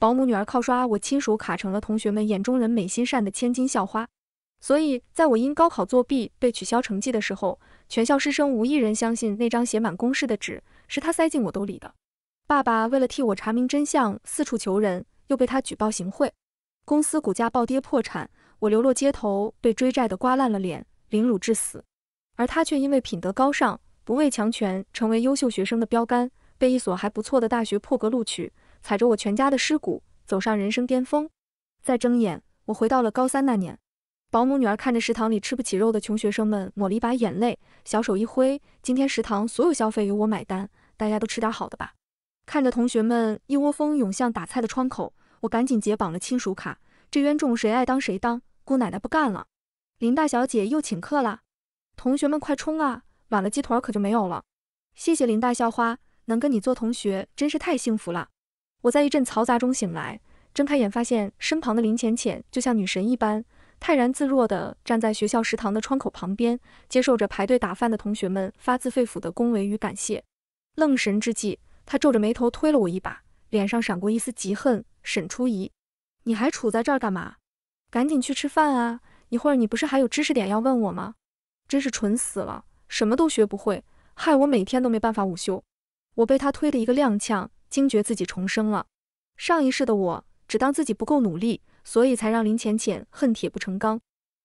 保姆女儿靠刷我亲属卡，成了同学们眼中人美心善的千金校花。所以，在我因高考作弊被取消成绩的时候，全校师生无一人相信那张写满公式的纸是她塞进我兜里的。爸爸为了替我查明真相，四处求人，又被她举报行贿，公司股价暴跌破产，我流落街头，被追债的刮烂了脸，凌辱致死。而她却因为品德高尚，不畏强权，成为优秀学生的标杆，被一所还不错的大学破格录取。踩着我全家的尸骨走上人生巅峰，再睁眼，我回到了高三那年。保姆女儿看着食堂里吃不起肉的穷学生们，抹了一把眼泪，小手一挥：“今天食堂所有消费由我买单，大家都吃点好的吧。”看着同学们一窝蜂涌向打菜的窗口，我赶紧解绑了亲属卡。这冤种谁爱当谁当，姑奶奶不干了！林大小姐又请客了，同学们快冲啊！晚了鸡腿可就没有了。谢谢林大校花，能跟你做同学真是太幸福了。我在一阵嘈杂中醒来，睁开眼发现身旁的林浅浅就像女神一般，泰然自若地站在学校食堂的窗口旁边，接受着排队打饭的同学们发自肺腑的恭维与感谢。愣神之际，她皱着眉头推了我一把，脸上闪过一丝嫉恨：“沈初仪，你还杵在这儿干嘛？赶紧去吃饭啊！一会儿你不是还有知识点要问我吗？真是蠢死了，什么都学不会，害我每天都没办法午休。”我被她推的一个踉跄。惊觉自己重生了，上一世的我只当自己不够努力，所以才让林浅浅恨铁不成钢，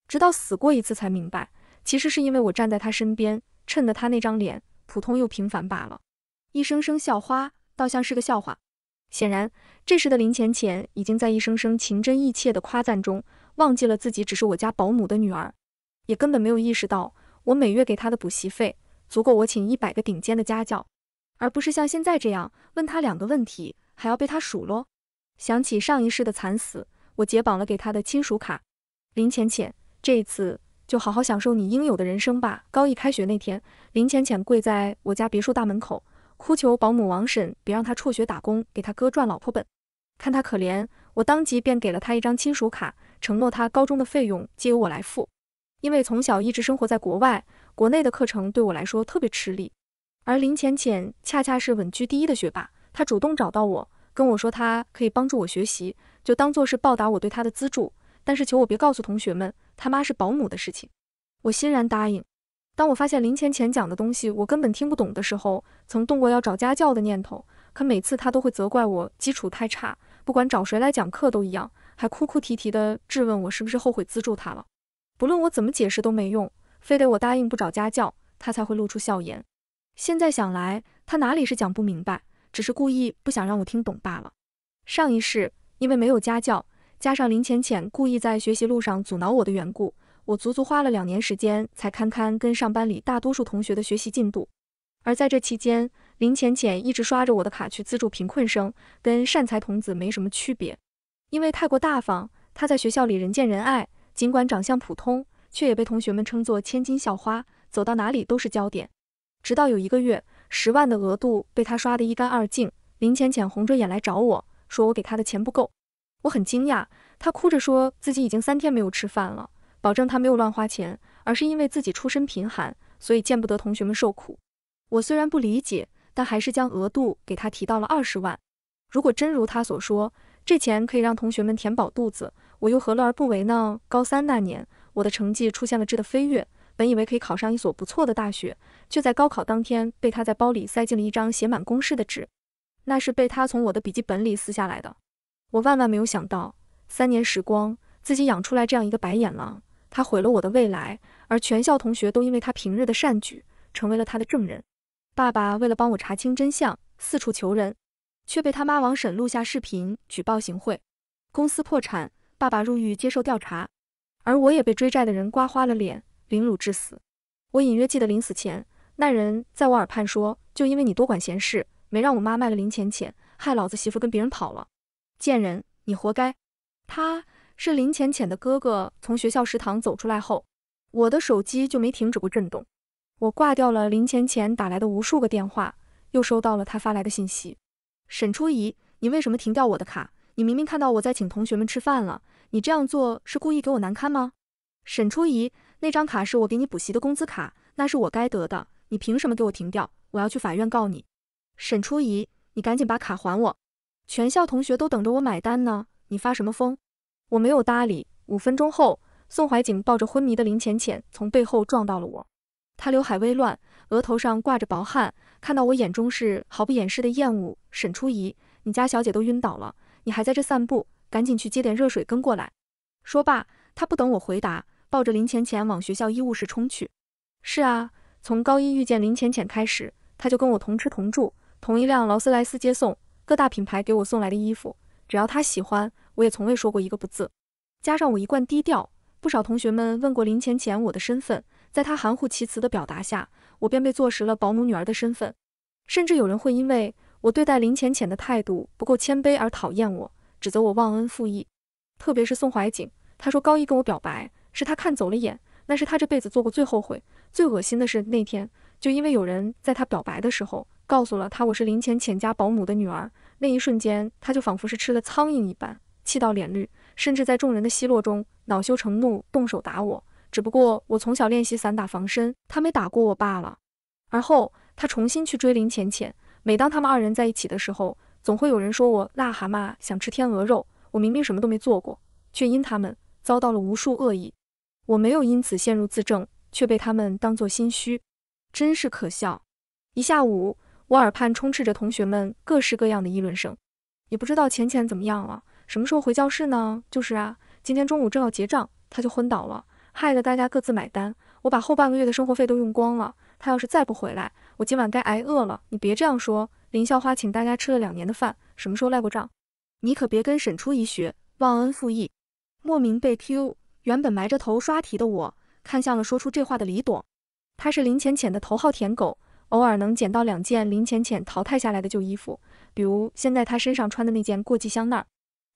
直到死过一次才明白，其实是因为我站在他身边，衬得他那张脸普通又平凡罢了。一声声校花，倒像是个笑话。显然，这时的林浅浅已经在一声声情真意切的夸赞中，忘记了自己只是我家保姆的女儿，也根本没有意识到，我每月给她的补习费，足够我请一百个顶尖的家教。而不是像现在这样问他两个问题，还要被他数落。想起上一世的惨死，我解绑了给他的亲属卡。林浅浅，这一次就好好享受你应有的人生吧。高一开学那天，林浅浅跪在我家别墅大门口，哭求保姆王婶别让他辍学打工，给他哥赚老婆本。看他可怜，我当即便给了他一张亲属卡，承诺他高中的费用皆由我来付。因为从小一直生活在国外，国内的课程对我来说特别吃力。而林浅浅恰恰是稳居第一的学霸，她主动找到我，跟我说她可以帮助我学习，就当做是报答我对她的资助。但是求我别告诉同学们他妈是保姆的事情，我欣然答应。当我发现林浅浅讲的东西我根本听不懂的时候，曾动过要找家教的念头，可每次她都会责怪我基础太差，不管找谁来讲课都一样，还哭哭啼啼的质问我是不是后悔资助她了。不论我怎么解释都没用，非得我答应不找家教，她才会露出笑颜。现在想来，他哪里是讲不明白，只是故意不想让我听懂罢了。上一世，因为没有家教，加上林浅浅故意在学习路上阻挠我的缘故，我足足花了两年时间才堪堪跟上班里大多数同学的学习进度。而在这期间，林浅浅一直刷着我的卡去资助贫困生，跟善财童子没什么区别。因为太过大方，她在学校里人见人爱，尽管长相普通，却也被同学们称作千金校花，走到哪里都是焦点。直到有一个月，十万的额度被他刷得一干二净，林浅浅红着眼来找我说我给他的钱不够，我很惊讶。他哭着说自己已经三天没有吃饭了，保证他没有乱花钱，而是因为自己出身贫寒，所以见不得同学们受苦。我虽然不理解，但还是将额度给他提到了二十万。如果真如他所说，这钱可以让同学们填饱肚子，我又何乐而不为呢？高三那年，我的成绩出现了质的飞跃。本以为可以考上一所不错的大学，却在高考当天被他在包里塞进了一张写满公式的纸，那是被他从我的笔记本里撕下来的。我万万没有想到，三年时光，自己养出来这样一个白眼狼，他毁了我的未来，而全校同学都因为他平日的善举成为了他的证人。爸爸为了帮我查清真相，四处求人，却被他妈王婶录下视频举报行贿，公司破产，爸爸入狱接受调查，而我也被追债的人刮花了脸。凌辱致死。我隐约记得临死前，那人在我耳畔说：“就因为你多管闲事，没让我妈卖了林浅浅，害老子媳妇跟别人跑了，贱人，你活该。”他是林浅浅的哥哥。从学校食堂走出来后，我的手机就没停止过震动。我挂掉了林浅浅打来的无数个电话，又收到了他发来的信息：“沈初怡，你为什么停掉我的卡？你明明看到我在请同学们吃饭了，你这样做是故意给我难堪吗？”沈初怡。那张卡是我给你补习的工资卡，那是我该得的，你凭什么给我停掉？我要去法院告你，沈初怡，你赶紧把卡还我，全校同学都等着我买单呢，你发什么疯？我没有搭理。五分钟后，宋怀瑾抱着昏迷的林浅浅从背后撞到了我，他刘海微乱，额头上挂着薄汗，看到我眼中是毫不掩饰的厌恶。沈初怡，你家小姐都晕倒了，你还在这散步，赶紧去接点热水跟过来。说罢，他不等我回答。抱着林浅浅往学校医务室冲去。是啊，从高一遇见林浅浅开始，他就跟我同吃同住，同一辆劳斯莱斯接送，各大品牌给我送来的衣服，只要他喜欢，我也从未说过一个不字。加上我一贯低调，不少同学们问过林浅浅我的身份，在他含糊其辞的表达下，我便被坐实了保姆女儿的身份。甚至有人会因为我对待林浅浅的态度不够谦卑而讨厌我，指责我忘恩负义。特别是宋怀瑾，他说高一跟我表白。是他看走了眼，那是他这辈子做过最后悔、最恶心的事。那天就因为有人在他表白的时候告诉了他我是林浅浅家保姆的女儿，那一瞬间他就仿佛是吃了苍蝇一般，气到脸绿，甚至在众人的奚落中恼羞成怒，动手打我。只不过我从小练习散打防身，他没打过我罢了。而后他重新去追林浅浅，每当他们二人在一起的时候，总会有人说我癞蛤蟆想吃天鹅肉。我明明什么都没做过，却因他们遭到了无数恶意。我没有因此陷入自证，却被他们当作心虚，真是可笑。一下午，我耳畔充斥着同学们各式各样的议论声，也不知道钱钱怎么样了，什么时候回教室呢？就是啊，今天中午正要结账，他就昏倒了，害得大家各自买单。我把后半个月的生活费都用光了，他要是再不回来，我今晚该挨饿了。你别这样说，林校花请大家吃了两年的饭，什么时候赖过账？你可别跟沈初一学，忘恩负义。莫名被 Q。原本埋着头刷题的我，看向了说出这话的李朵。他是林浅浅的头号舔狗，偶尔能捡到两件林浅浅淘汰下来的旧衣服，比如现在他身上穿的那件过季香奈。儿。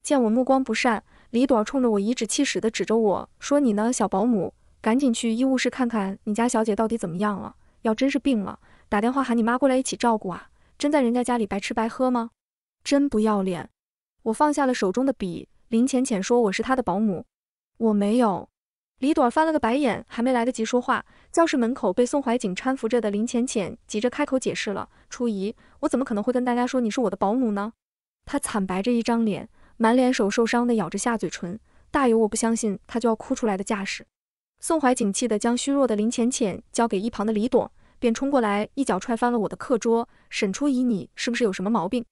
见我目光不善，李朵冲着我颐指气使的指着我说：“你呢，小保姆，赶紧去医务室看看你家小姐到底怎么样了。要真是病了，打电话喊你妈过来一起照顾啊！真在人家家里白吃白喝吗？真不要脸！”我放下了手中的笔。林浅浅说我是她的保姆。我没有，李朵翻了个白眼，还没来得及说话，教室门口被宋怀景搀扶着的林浅浅急着开口解释了：“初姨，我怎么可能会跟大家说你是我的保姆呢？”她惨白着一张脸，满脸手受伤的咬着下嘴唇，大有我不相信她就要哭出来的架势。宋怀景气得将虚弱的林浅浅交给一旁的李朵，便冲过来一脚踹翻了我的课桌。沈初姨，你是不是有什么毛病？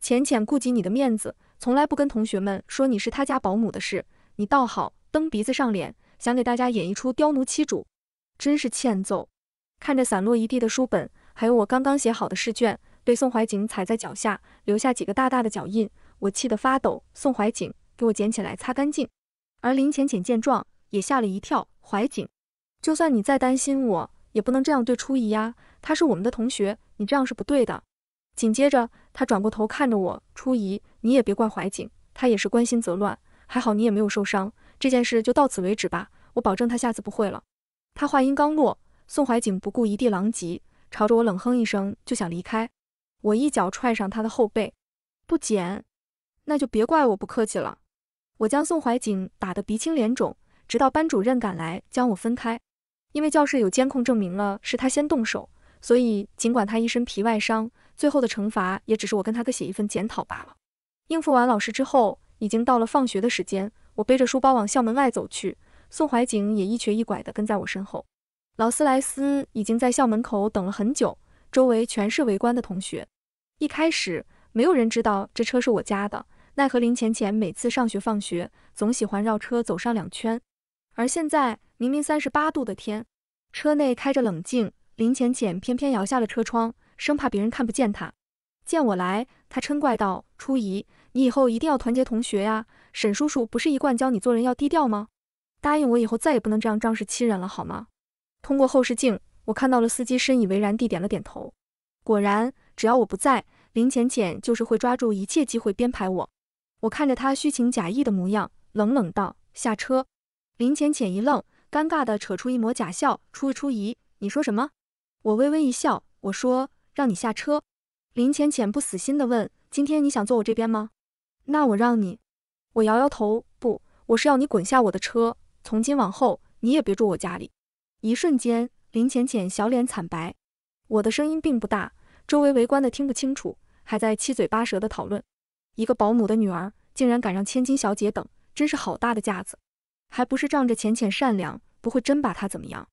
浅浅顾及你的面子，从来不跟同学们说你是她家保姆的事，你倒好。蹬鼻子上脸，想给大家演一出刁奴欺主，真是欠揍！看着散落一地的书本，还有我刚刚写好的试卷被宋怀景踩在脚下，留下几个大大的脚印，我气得发抖。宋怀景，给我捡起来，擦干净。而林浅浅见状也吓了一跳。怀景，就算你再担心我，也不能这样对初一呀，她是我们的同学，你这样是不对的。紧接着，他转过头看着我，初一，你也别怪怀景，他也是关心则乱。还好你也没有受伤。这件事就到此为止吧，我保证他下次不会了。他话音刚落，宋怀瑾不顾一地狼藉，朝着我冷哼一声，就想离开。我一脚踹上他的后背，不捡，那就别怪我不客气了。我将宋怀瑾打得鼻青脸肿，直到班主任赶来将我分开。因为教室有监控证明了是他先动手，所以尽管他一身皮外伤，最后的惩罚也只是我跟他各写一份检讨罢了。应付完老师之后，已经到了放学的时间。我背着书包往校门外走去，宋怀景也一瘸一拐地跟在我身后。劳斯莱斯已经在校门口等了很久，周围全是围观的同学。一开始没有人知道这车是我家的，奈何林浅浅每次上学放学总喜欢绕车走上两圈。而现在明明三十八度的天，车内开着冷静，林浅浅偏偏摇下了车窗，生怕别人看不见她。见我来，她嗔怪道：“初姨，你以后一定要团结同学呀。”沈叔叔不是一贯教你做人要低调吗？答应我以后再也不能这样仗势欺人了，好吗？通过后视镜，我看到了司机深以为然地点了点头。果然，只要我不在，林浅浅就是会抓住一切机会编排我。我看着他虚情假意的模样，冷冷道：“下车。”林浅浅一愣，尴尬地扯出一抹假笑：“初一初疑，你说什么？”我微微一笑，我说：“让你下车。”林浅浅不死心地问：“今天你想坐我这边吗？”那我让你。我摇摇头，不，我是要你滚下我的车，从今往后你也别住我家里。一瞬间，林浅浅小脸惨白。我的声音并不大，周围围观的听不清楚，还在七嘴八舌的讨论。一个保姆的女儿竟然敢让千金小姐等，真是好大的架子，还不是仗着浅浅善良，不会真把她怎么样。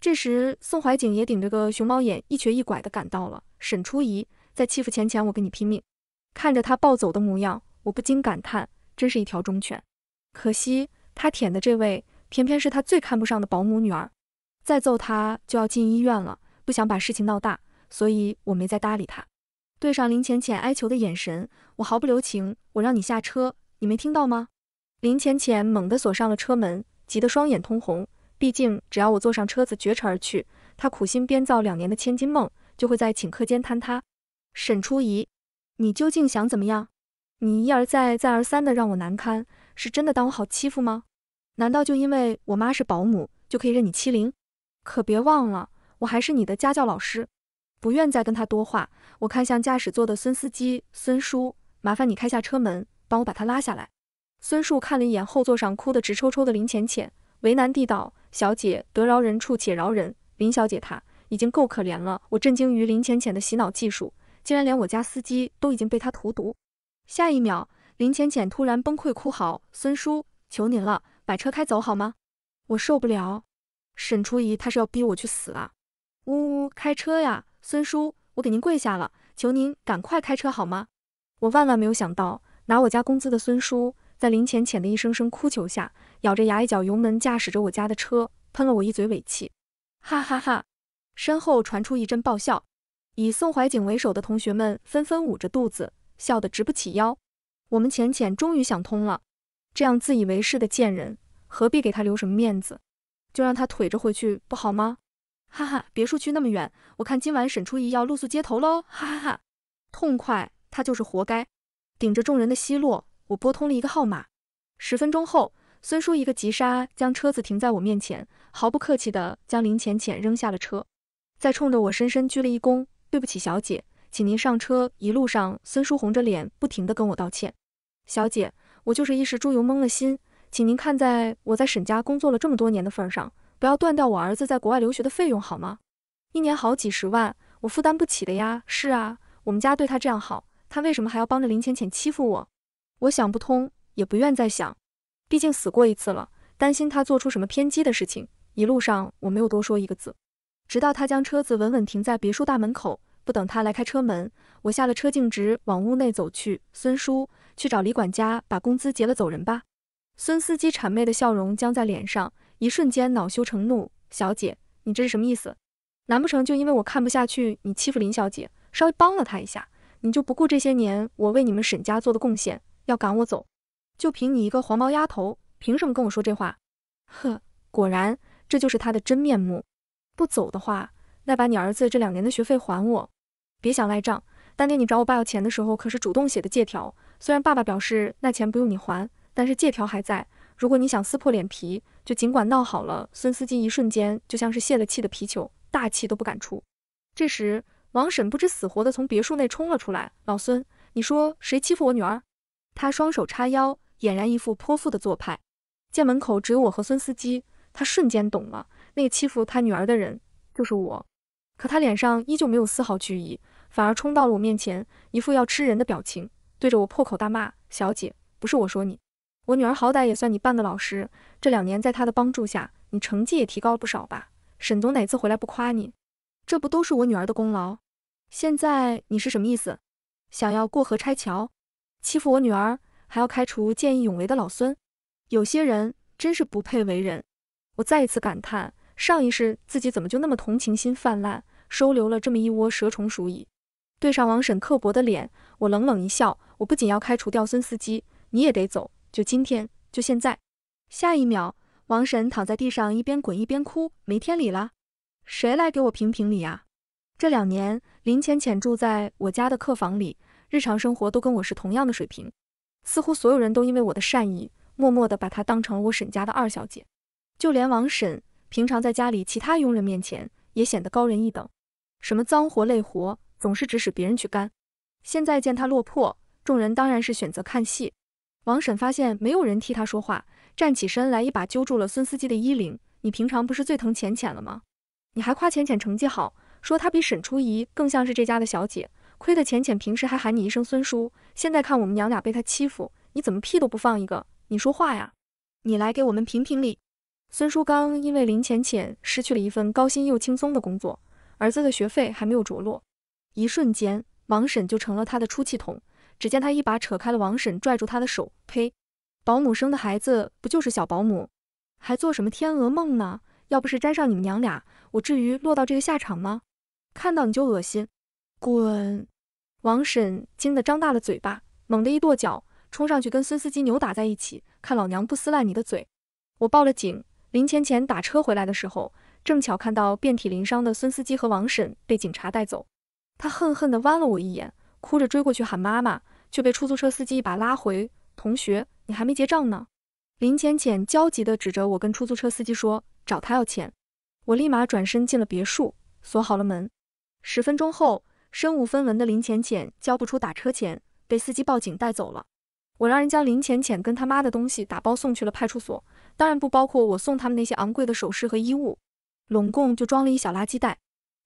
这时，宋怀景也顶着个熊猫眼，一瘸一拐的赶到了。沈初仪在欺负浅浅，我跟你拼命！看着他暴走的模样，我不禁感叹。真是一条忠犬，可惜他舔的这位偏偏是他最看不上的保姆女儿，再揍他就要进医院了，不想把事情闹大，所以我没再搭理他。对上林浅浅哀求的眼神，我毫不留情，我让你下车，你没听到吗？林浅浅猛地锁上了车门，急得双眼通红。毕竟只要我坐上车子绝尘而去，他苦心编造两年的千金梦就会在顷刻间坍塌。沈初怡，你究竟想怎么样？你一而再、再而三的让我难堪，是真的当我好欺负吗？难道就因为我妈是保姆，就可以任你欺凌？可别忘了，我还是你的家教老师。不愿再跟他多话，我看向驾驶座的孙司机孙叔，麻烦你开下车门，帮我把他拉下来。孙叔看了一眼后座上哭得直抽抽的林浅浅，为难地道：小姐得饶人处且饶人，林小姐她已经够可怜了。我震惊于林浅浅的洗脑技术，竟然连我家司机都已经被她荼毒。下一秒，林浅浅突然崩溃哭嚎：“孙叔，求您了，把车开走好吗？我受不了！”沈初仪，他是要逼我去死啊！呜呜，开车呀，孙叔，我给您跪下了，求您赶快开车好吗？我万万没有想到，拿我家工资的孙叔，在林浅浅的一声声哭求下，咬着牙一脚油门，驾驶着我家的车，喷了我一嘴尾气。哈哈哈！身后传出一阵爆笑，以宋怀景为首的同学们纷纷捂着肚子。笑得直不起腰，我们浅浅终于想通了，这样自以为是的贱人，何必给他留什么面子，就让他腿着回去不好吗？哈哈，别墅区那么远，我看今晚沈初一要露宿街头喽，哈哈哈，痛快，他就是活该。顶着众人的奚落，我拨通了一个号码，十分钟后，孙叔一个急刹将车子停在我面前，毫不客气地将林浅浅扔下了车，再冲着我深深鞠了一躬，对不起，小姐。请您上车，一路上孙叔红着脸，不停地跟我道歉。小姐，我就是一时猪油蒙了心，请您看在我在沈家工作了这么多年的份上，不要断掉我儿子在国外留学的费用好吗？一年好几十万，我负担不起的呀。是啊，我们家对他这样好，他为什么还要帮着林浅浅欺负我？我想不通，也不愿再想，毕竟死过一次了，担心他做出什么偏激的事情。一路上我没有多说一个字，直到他将车子稳稳停在别墅大门口。不等他来开车门，我下了车，径直往屋内走去。孙叔，去找李管家把工资结了，走人吧。孙司机谄媚的笑容僵在脸上，一瞬间恼羞成怒。小姐，你这是什么意思？难不成就因为我看不下去你欺负林小姐，稍微帮了她一下，你就不顾这些年我为你们沈家做的贡献，要赶我走？就凭你一个黄毛丫头，凭什么跟我说这话？呵，果然这就是他的真面目。不走的话，那把你儿子这两年的学费还我。别想赖账！当年你找我爸要钱的时候，可是主动写的借条。虽然爸爸表示那钱不用你还，但是借条还在。如果你想撕破脸皮，就尽管闹好了。孙司机一瞬间就像是泄了气的皮球，大气都不敢出。这时，王婶不知死活地从别墅内冲了出来：“老孙，你说谁欺负我女儿？”她双手叉腰，俨然一副泼妇的做派。见门口只有我和孙司机，她瞬间懂了，那个欺负她女儿的人就是我。可她脸上依旧没有丝毫惧意。反而冲到了我面前，一副要吃人的表情，对着我破口大骂：“小姐，不是我说你，我女儿好歹也算你半个老师。这两年在她的帮助下，你成绩也提高了不少吧？沈总哪次回来不夸你？这不都是我女儿的功劳？现在你是什么意思？想要过河拆桥，欺负我女儿，还要开除见义勇为的老孙？有些人真是不配为人。”我再一次感叹，上一世自己怎么就那么同情心泛滥，收留了这么一窝蛇虫鼠蚁？对上王婶刻薄的脸，我冷冷一笑。我不仅要开除掉孙司机，你也得走，就今天，就现在。下一秒，王婶躺在地上，一边滚一边哭，没天理啦！谁来给我评评理啊？这两年，林浅浅住在我家的客房里，日常生活都跟我是同样的水平。似乎所有人都因为我的善意，默默地把她当成了我沈家的二小姐。就连王婶，平常在家里其他佣人面前，也显得高人一等。什么脏活累活。总是指使别人去干，现在见他落魄，众人当然是选择看戏。王婶发现没有人替他说话，站起身来一把揪住了孙司机的衣领：“你平常不是最疼浅浅了吗？你还夸浅浅成绩好，说她比沈初仪更像是这家的小姐。亏得浅浅平时还喊你一声孙叔，现在看我们娘俩被他欺负，你怎么屁都不放一个？你说话呀！你来给我们评评理。”孙叔刚因为林浅浅失去了一份高薪又轻松的工作，儿子的学费还没有着落。一瞬间，王婶就成了他的出气筒。只见他一把扯开了王婶，拽住她的手。呸！保姆生的孩子不就是小保姆，还做什么天鹅梦呢？要不是沾上你们娘俩，我至于落到这个下场吗？看到你就恶心，滚！王婶惊得张大了嘴巴，猛地一跺脚，冲上去跟孙司机扭打在一起。看老娘不撕烂你的嘴！我报了警。林钱钱打车回来的时候，正巧看到遍体鳞伤的孙司机和王婶被警察带走。他恨恨地剜了我一眼，哭着追过去喊妈妈，却被出租车司机一把拉回。同学，你还没结账呢！林浅浅焦急地指着我，跟出租车司机说：“找他要钱。”我立马转身进了别墅，锁好了门。十分钟后，身无分文的林浅浅交不出打车钱，被司机报警带走了。我让人将林浅浅跟他妈的东西打包送去了派出所，当然不包括我送他们那些昂贵的首饰和衣物，拢共就装了一小垃圾袋。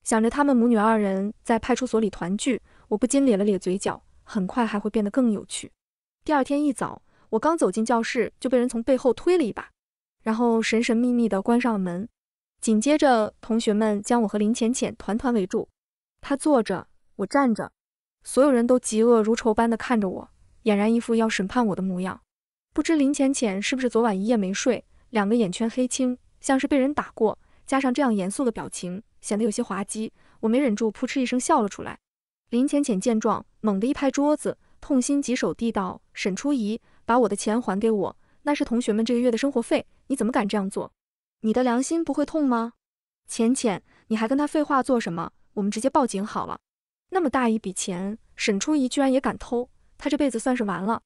想着他们母女二人在派出所里团聚，我不禁咧了咧嘴角。很快还会变得更有趣。第二天一早，我刚走进教室，就被人从背后推了一把，然后神神秘秘地关上了门。紧接着，同学们将我和林浅浅团团围住。他坐着，我站着，所有人都嫉恶如仇般地看着我，俨然一副要审判我的模样。不知林浅浅是不是昨晚一夜没睡，两个眼圈黑青，像是被人打过，加上这样严肃的表情。显得有些滑稽，我没忍住，扑哧一声笑了出来。林浅浅见状，猛地一拍桌子，痛心疾首地道：“沈初仪，把我的钱还给我！那是同学们这个月的生活费，你怎么敢这样做？你的良心不会痛吗？”浅浅，你还跟他废话做什么？我们直接报警好了。那么大一笔钱，沈初仪居然也敢偷，他这辈子算是完了。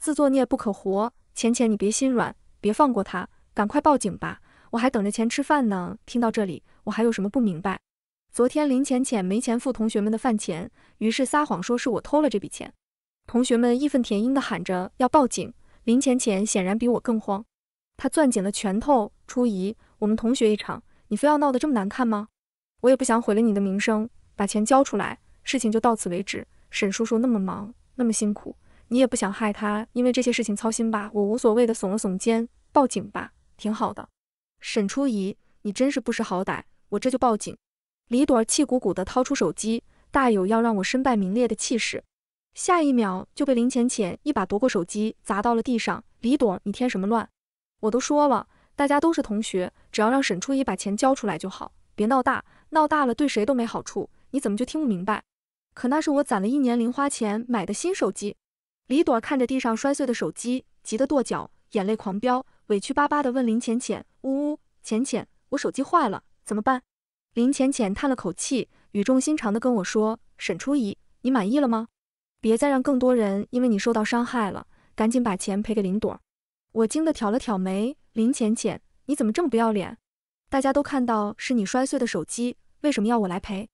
自作孽不可活，浅浅，你别心软，别放过他，赶快报警吧。我还等着钱吃饭呢。听到这里，我还有什么不明白？昨天林浅浅没钱付同学们的饭钱，于是撒谎说是我偷了这笔钱。同学们义愤填膺地喊着要报警。林浅浅显然比我更慌，他攥紧了拳头。初一，我们同学一场，你非要闹得这么难看吗？我也不想毁了你的名声，把钱交出来，事情就到此为止。沈叔叔那么忙，那么辛苦，你也不想害他，因为这些事情操心吧？我无所谓的耸了耸肩，报警吧，挺好的。沈初仪，你真是不识好歹！我这就报警！李朵气鼓鼓地掏出手机，大有要让我身败名裂的气势。下一秒就被林浅浅一把夺过手机，砸到了地上。李朵，你添什么乱？我都说了，大家都是同学，只要让沈初仪把钱交出来就好，别闹大，闹大了对谁都没好处。你怎么就听不明白？可那是我攒了一年零花钱买的新手机！李朵看着地上摔碎的手机，急得跺脚，眼泪狂飙。委屈巴巴地问林浅浅：“呜呜，浅浅，我手机坏了，怎么办？”林浅浅叹了口气，语重心长地跟我说：“沈初怡，你满意了吗？别再让更多人因为你受到伤害了，赶紧把钱赔给林朵。”我惊得挑了挑眉：“林浅浅，你怎么这么不要脸？大家都看到是你摔碎的手机，为什么要我来赔？”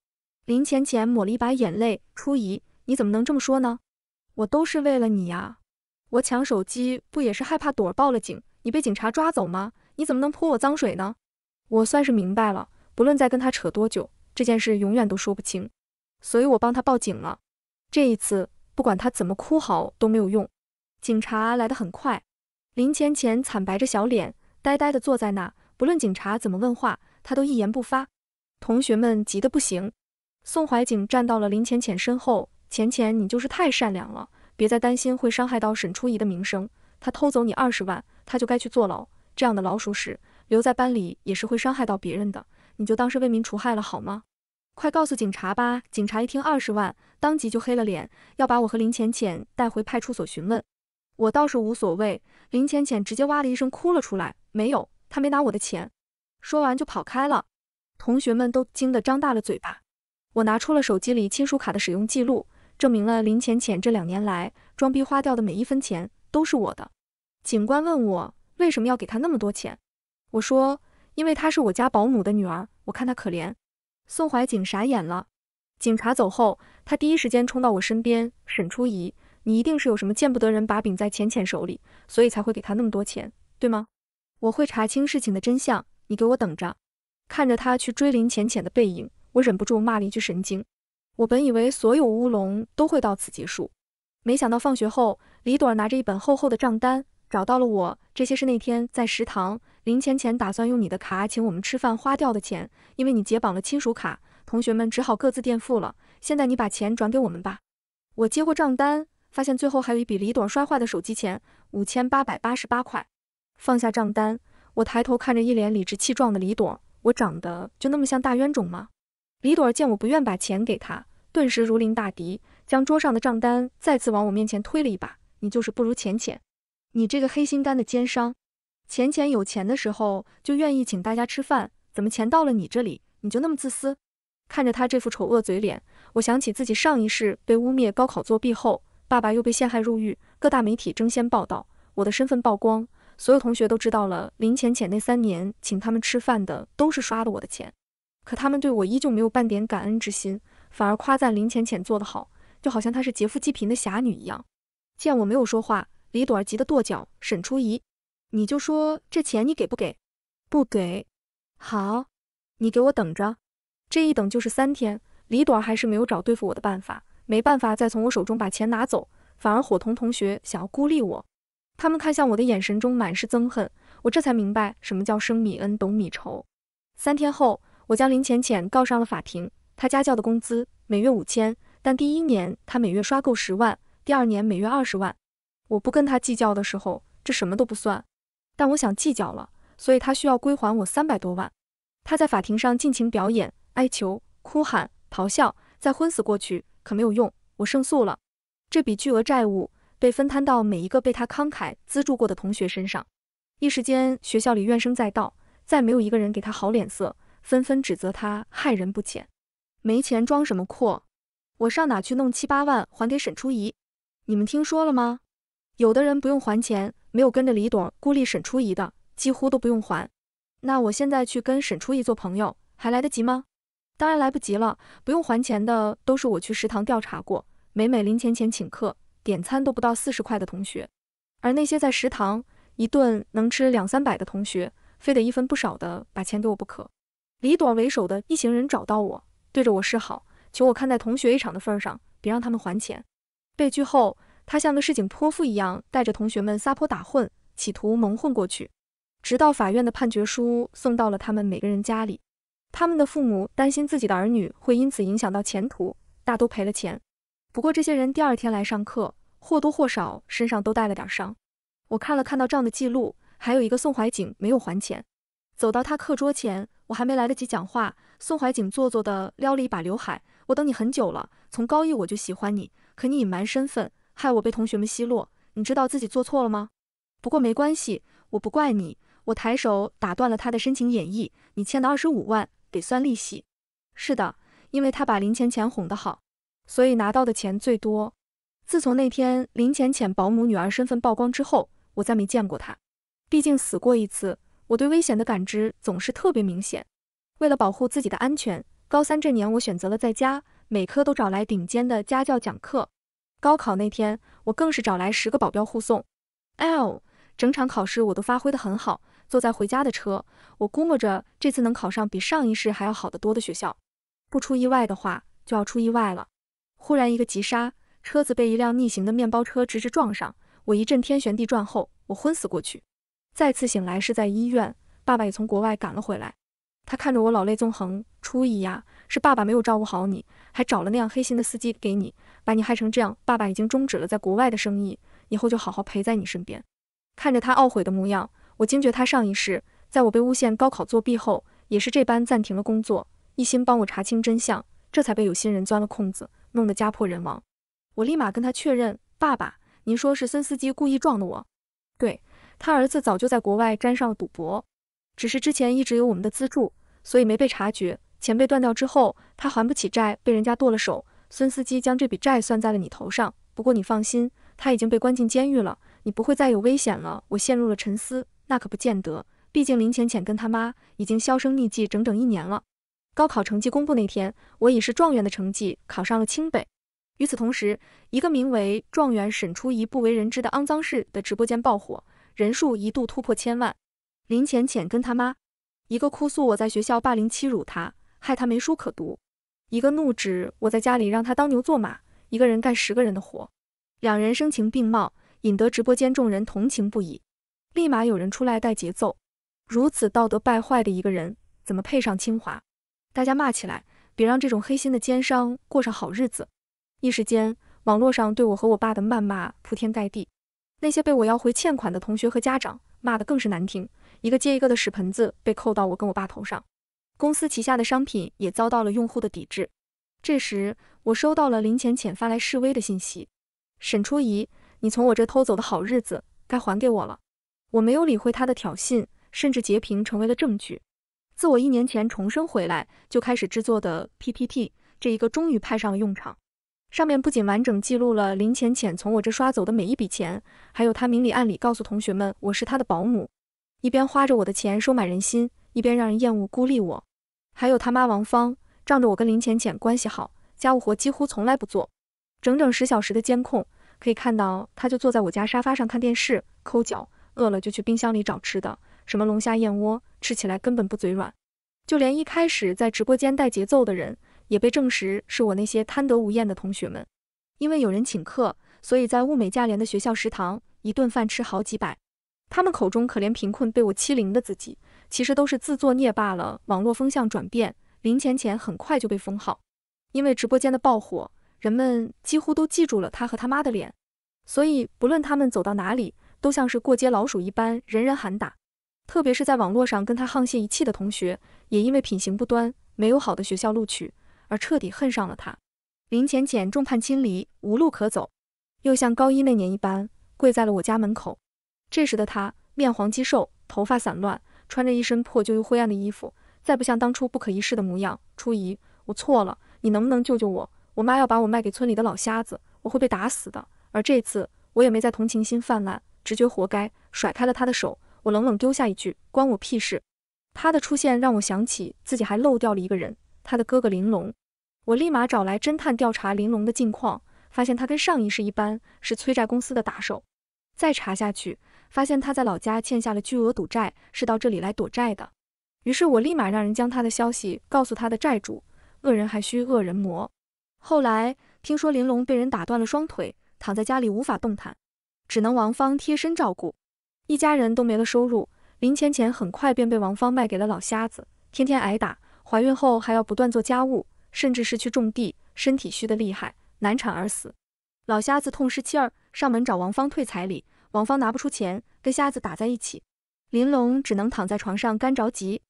林浅浅抹了一把眼泪：“初怡，你怎么能这么说呢？我都是为了你呀，我抢手机不也是害怕朵儿报了警？”你被警察抓走吗？你怎么能泼我脏水呢？我算是明白了，不论再跟他扯多久，这件事永远都说不清，所以我帮他报警了。这一次，不管他怎么哭嚎都没有用，警察来得很快。林浅浅惨白着小脸，呆呆地坐在那，不论警察怎么问话，他都一言不发。同学们急得不行。宋怀景站到了林浅浅身后，浅浅，你就是太善良了，别再担心会伤害到沈初仪的名声。他偷走你二十万，他就该去坐牢。这样的老鼠屎留在班里也是会伤害到别人的，你就当是为民除害了，好吗？快告诉警察吧！警察一听二十万，当即就黑了脸，要把我和林浅浅带回派出所询问。我倒是无所谓，林浅浅直接哇了一声哭了出来。没有，他没拿我的钱。说完就跑开了。同学们都惊得张大了嘴巴。我拿出了手机里亲属卡的使用记录，证明了林浅浅这两年来装逼花掉的每一分钱。都是我的。警官问我为什么要给他那么多钱，我说因为他是我家保姆的女儿，我看他可怜。宋怀瑾傻眼了。警察走后，他第一时间冲到我身边，沈初仪，你一定是有什么见不得人把柄在浅浅手里，所以才会给他那么多钱，对吗？我会查清事情的真相，你给我等着。看着他去追林浅浅的背影，我忍不住骂了一句神经。我本以为所有乌龙都会到此结束，没想到放学后。李朵拿着一本厚厚的账单找到了我，这些是那天在食堂，林钱钱打算用你的卡请我们吃饭花掉的钱，因为你解绑了亲属卡，同学们只好各自垫付了。现在你把钱转给我们吧。我接过账单，发现最后还有一笔李朵摔坏的手机钱，五千八百八十八块。放下账单，我抬头看着一脸理直气壮的李朵，我长得就那么像大冤种吗？李朵见我不愿把钱给他，顿时如临大敌，将桌上的账单再次往我面前推了一把。你就是不如浅浅，你这个黑心肝的奸商！浅浅有钱的时候就愿意请大家吃饭，怎么钱到了你这里，你就那么自私？看着他这副丑恶嘴脸，我想起自己上一世被污蔑高考作弊后，爸爸又被陷害入狱，各大媒体争先报道我的身份曝光，所有同学都知道了林浅浅那三年请他们吃饭的都是刷了我的钱，可他们对我依旧没有半点感恩之心，反而夸赞林浅浅做得好，就好像她是劫富济贫的侠女一样。见我没有说话，李朵儿急得跺脚。沈初仪，你就说这钱你给不给？不给。好，你给我等着。这一等就是三天，李朵儿还是没有找对付我的办法，没办法再从我手中把钱拿走，反而伙同同学想要孤立我。他们看向我的眼神中满是憎恨，我这才明白什么叫生米恩，懂米仇。三天后，我将林浅浅告上了法庭。他家教的工资每月五千，但第一年他每月刷够十万。第二年每月二十万，我不跟他计较的时候，这什么都不算。但我想计较了，所以他需要归还我三百多万。他在法庭上尽情表演，哀求、哭喊、咆哮，再昏死过去可没有用。我胜诉了，这笔巨额债务被分摊到每一个被他慷慨资助过的同学身上。一时间，学校里怨声载道，再没有一个人给他好脸色，纷纷指责他害人不浅。没钱装什么阔？我上哪去弄七八万还给沈初怡？你们听说了吗？有的人不用还钱，没有跟着李朵孤立沈初仪的，几乎都不用还。那我现在去跟沈初仪做朋友，还来得及吗？当然来不及了。不用还钱的都是我去食堂调查过，每每零钱钱请客，点餐都不到四十块的同学。而那些在食堂一顿能吃两三百的同学，非得一分不少的把钱给我不可。李朵为首的一行人找到我，对着我示好，求我看在同学一场的份上，别让他们还钱。被拒后，他像个市井泼妇一样，带着同学们撒泼打混，企图蒙混过去。直到法院的判决书送到了他们每个人家里，他们的父母担心自己的儿女会因此影响到前途，大都赔了钱。不过，这些人第二天来上课，或多或少身上都带了点伤。我看了看到账的记录，还有一个宋怀景没有还钱。走到他课桌前，我还没来得及讲话，宋怀景做作的撩了一把刘海。我等你很久了，从高一我就喜欢你。可你隐瞒身份，害我被同学们奚落，你知道自己做错了吗？不过没关系，我不怪你。我抬手打断了他的深情演绎。你欠的二十五万得算利息。是的，因为他把林浅浅哄得好，所以拿到的钱最多。自从那天林浅浅保姆女儿身份曝光之后，我再没见过他。毕竟死过一次，我对危险的感知总是特别明显。为了保护自己的安全，高三这年我选择了在家。每科都找来顶尖的家教讲课，高考那天我更是找来十个保镖护送。哎呦，整场考试我都发挥的很好，坐在回家的车，我估摸着这次能考上比上一世还要好得多的学校。不出意外的话，就要出意外了。忽然一个急刹，车子被一辆逆行的面包车直直撞上，我一阵天旋地转后，我昏死过去。再次醒来是在医院，爸爸也从国外赶了回来。他看着我，老泪纵横。初一呀，是爸爸没有照顾好你，还找了那样黑心的司机给你，把你害成这样。爸爸已经终止了在国外的生意，以后就好好陪在你身边。看着他懊悔的模样，我惊觉他上一世在我被诬陷高考作弊后，也是这般暂停了工作，一心帮我查清真相，这才被有心人钻了空子，弄得家破人亡。我立马跟他确认，爸爸，您说是森司机故意撞的我？对，他儿子早就在国外沾上了赌博，只是之前一直有我们的资助。所以没被察觉，钱被断掉之后，他还不起债，被人家剁了手。孙司机将这笔债算在了你头上。不过你放心，他已经被关进监狱了，你不会再有危险了。我陷入了沉思，那可不见得，毕竟林浅浅跟他妈已经销声匿迹整整一年了。高考成绩公布那天，我以是状元的成绩考上了清北。与此同时，一个名为“状元沈初一不为人知的肮脏事”的直播间爆火，人数一度突破千万。林浅浅跟他妈。一个哭诉我在学校霸凌欺辱他，害他没书可读；一个怒指我在家里让他当牛做马，一个人干十个人的活。两人声情并茂，引得直播间众人同情不已。立马有人出来带节奏：如此道德败坏的一个人，怎么配上清华？大家骂起来，别让这种黑心的奸商过上好日子。一时间，网络上对我和我爸的谩骂铺天盖地。那些被我要回欠款的同学和家长。骂的更是难听，一个接一个的屎盆子被扣到我跟我爸头上，公司旗下的商品也遭到了用户的抵制。这时，我收到了林浅浅发来示威的信息：“沈初仪，你从我这偷走的好日子，该还给我了。”我没有理会他的挑衅，甚至截屏成为了证据。自我一年前重生回来，就开始制作的 PPT，这一个终于派上了用场。上面不仅完整记录了林浅浅从我这刷走的每一笔钱，还有她明里暗里告诉同学们我是她的保姆，一边花着我的钱收买人心，一边让人厌恶孤立我。还有他妈王芳，仗着我跟林浅浅关系好，家务活几乎从来不做。整整十小时的监控可以看到，她就坐在我家沙发上看电视抠脚，饿了就去冰箱里找吃的，什么龙虾燕窝，吃起来根本不嘴软。就连一开始在直播间带节奏的人。也被证实是我那些贪得无厌的同学们，因为有人请客，所以在物美价廉的学校食堂一顿饭吃好几百。他们口中可怜贫困被我欺凌的自己，其实都是自作孽罢了。网络风向转变，林浅浅很快就被封号，因为直播间的爆火，人们几乎都记住了他和他妈的脸，所以不论他们走到哪里，都像是过街老鼠一般，人人喊打。特别是在网络上跟他沆瀣一气的同学，也因为品行不端，没有好的学校录取。而彻底恨上了他，林浅浅众叛亲离，无路可走，又像高一那年一般跪在了我家门口。这时的他面黄肌瘦，头发散乱，穿着一身破旧又灰暗的衣服，再不像当初不可一世的模样。初一，我错了，你能不能救救我？我妈要把我卖给村里的老瞎子，我会被打死的。而这次我也没再同情心泛滥，直觉活该，甩开了他的手，我冷冷丢下一句关我屁事。他的出现让我想起自己还漏掉了一个人。他的哥哥玲珑，我立马找来侦探调查玲珑的近况，发现他跟上一世一般，是催债公司的打手。再查下去，发现他在老家欠下了巨额赌债，是到这里来躲债的。于是我立马让人将他的消息告诉他的债主，恶人还需恶人磨。后来听说玲珑被人打断了双腿，躺在家里无法动弹，只能王芳贴身照顾。一家人都没了收入，林浅浅很快便被王芳卖给了老瞎子，天天挨打。怀孕后还要不断做家务，甚至是去种地，身体虚得厉害，难产而死。老瞎子痛失妻儿，上门找王芳退彩礼，王芳拿不出钱，跟瞎子打在一起。玲珑只能躺在床上干着急。